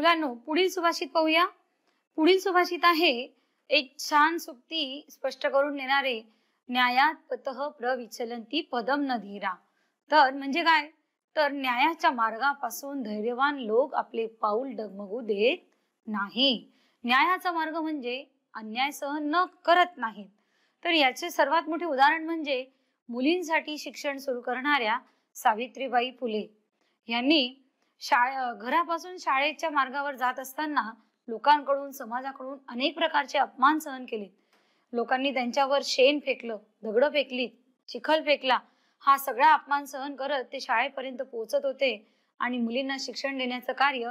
मुलांनो पुढील सुभाषित पाहूया पुढील सुभाषित आहे एक छान सुक्ती स्पष्ट करून देणारे न्यायात पतह प्रविचलंती पदम न धीरा तर म्हणजे काय तर न्यायाच्या मार्गापासून धैर्यवान लोक आपले पाऊल डगमगू देत नाही न्यायाचा मार्ग म्हणजे अन्याय सहन न करत नाहीत तर याचे सर्वात मोठे उदाहरण म्हणजे मुलींसाठी शिक्षण सुरू करणाऱ्या सावित्रीबाई फुले यांनी शाळे घरापासून शाळेच्या मार्गावर जात असताना लोकांकडून समाजाकडून अनेक प्रकारचे अपमान सहन केले लोकांनी त्यांच्यावर शेण फेकलं दगडं फेकली चिखल फेकला हा सगळा अपमान सहन करत ते शाळेपर्यंत पोहोचत होते आणि मुलींना शिक्षण देण्याचं कार्य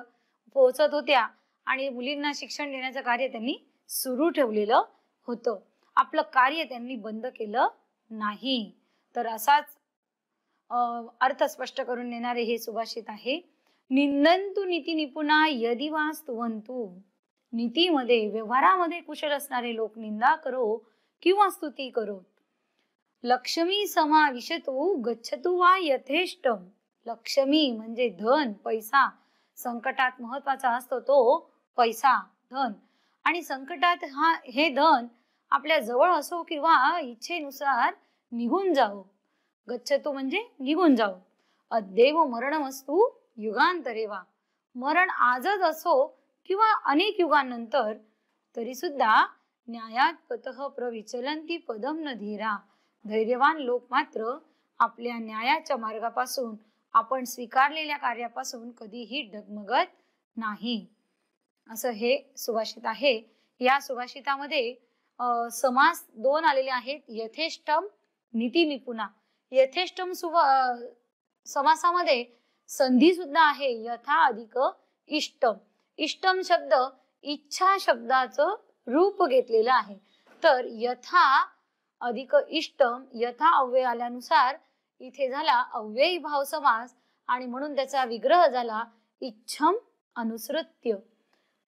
पोहोचत होत्या आणि मुलींना शिक्षण देण्याचं कार्य त्यांनी सुरू ठेवलेलं होतं आपलं कार्य त्यांनी बंद केलं नाही तर असाच अर्थ स्पष्ट करून देणारे हे सुभाषित आहे निंदंतु नीती निपुणा यदी नीतीमध्ये व्यवहारामध्ये कुशल असणारे लोक निंदा करो किंवा स्तुती करो लक्ष्मी समाविशतो गच्छतु वा यथेष्ट लक्ष्मी म्हणजे धन पैसा संकटात महत्वाचा असतो तो पैसा धन आणि संकटात हा हे धन आपल्या जवळ असो किंवा इच्छेनुसार निघून जावं गच्छतो म्हणजे निघून जावो अद्देव मरणमस्तू युगांतरे वा मरण आजच असो किंवा अनेक युगांनंतर तरी सुद्धा न्यायात पतह प्रविचलंती पदम न धीरा धैर्यवान लोक मात्र आपल्या न्यायाच्या मार्गापासून आपण स्वीकारलेल्या कार्यापासून कधीही डगमगत नाही असं हे सुभाषित आहे या सुभाषितामध्ये समास दोन आलेले आहेत यथेष्टम नीती निपुणा यथेष्टम सुभा समासामध्ये संधी सुद्धा आहे यथा अधिक इष्टम इष्टम शब्द इच्छा शब्दाचं रूप घेतलेलं आहे तर यथा अधिक इष्टम यथा अव्यय आल्यानुसार इथे झाला अव्ययी भाव समास आणि म्हणून त्याचा विग्रह झाला इच्छम अनुसृत्य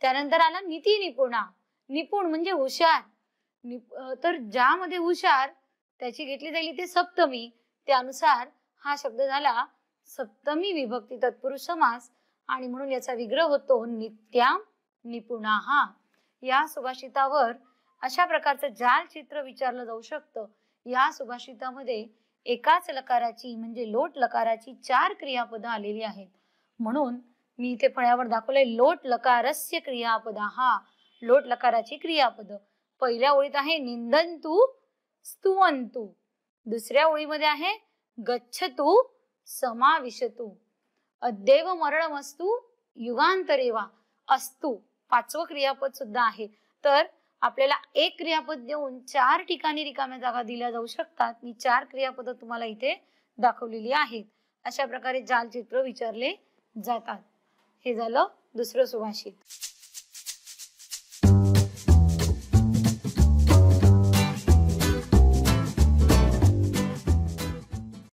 त्यानंतर आला नीती निपुणा निपुण म्हणजे हुशार निप तर ज्यामध्ये हुशार त्याची घेतली जाईल ते सप्तमी त्यानुसार हा शब्द झाला सप्तमी विभक्ती तत्पुरुष समास आणि म्हणून याचा विग्रह होतो नित्या हा या सुभाषितावर अशा प्रकारचं जाल चित्र विचारलं जाऊ शकतं या सुभाषितामध्ये एकाच लकाराची म्हणजे लोट लकाराची चार क्रियापद आलेली आहेत म्हणून मी इथे फळ्यावर दाखवले लोट लकारस्य क्रियापद हा लोट लकाराची क्रियापद पहिल्या ओळीत आहे निंदन तू दुसऱ्या ओळीमध्ये आहे गच्छ समाविशतू अद्यैव युगांतरे युगांतरेवा अस्तु पाचवं क्रियापद सुद्धा आहे तर आपल्याला एक क्रियापद देऊन चार ठिकाणी रिकाम्या जागा दिल्या जाऊ शकतात मी चार क्रियापद तुम्हाला इथे दाखवलेली आहेत अशा प्रकारे जालचित्र विचारले जातात हे झालं दुसरं सुभाषित